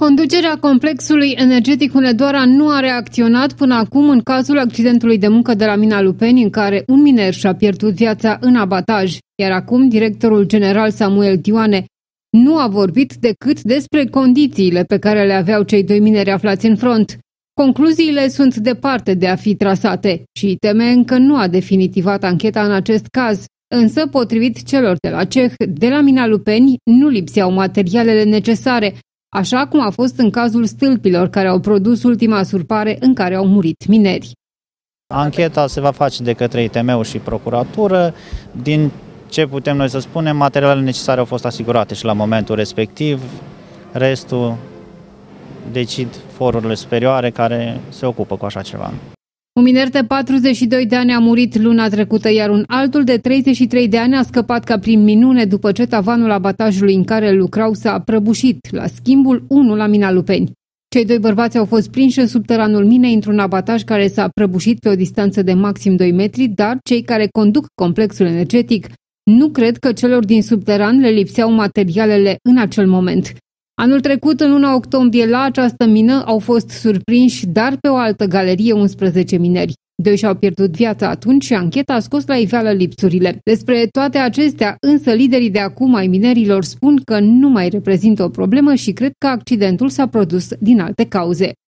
Conducerea complexului energetic Hunedoara nu a reacționat până acum în cazul accidentului de muncă de la mina Lupeni, în care un miner și-a pierdut viața în abataj, iar acum directorul general Samuel Tioane nu a vorbit decât despre condițiile pe care le aveau cei doi mineri aflați în front. Concluziile sunt departe de a fi trasate și teme încă nu a definitivat ancheta în acest caz. Însă, potrivit celor de la CEH, de la Mina Lupeni nu lipseau materialele necesare, așa cum a fost în cazul stâlpilor care au produs ultima surpare în care au murit mineri. Ancheta se va face de către ITM-ul și procuratură. Din ce putem noi să spunem, materialele necesare au fost asigurate și la momentul respectiv. Restul decid forurile superioare care se ocupă cu așa ceva. Un miner de 42 de ani a murit luna trecută, iar un altul de 33 de ani a scăpat ca prin minune după ce tavanul abatajului în care lucrau s-a prăbușit, la schimbul 1 la mina Lupeni. Cei doi bărbați au fost prinși în subteranul minei într-un abataj care s-a prăbușit pe o distanță de maxim 2 metri, dar cei care conduc complexul energetic nu cred că celor din subteran le lipseau materialele în acel moment. Anul trecut, în luna octombrie, la această mină au fost surprinși, dar pe o altă galerie, 11 mineri. Doi și-au pierdut viața atunci și ancheta a scos la iveală lipsurile. Despre toate acestea, însă liderii de acum ai minerilor spun că nu mai reprezintă o problemă și cred că accidentul s-a produs din alte cauze.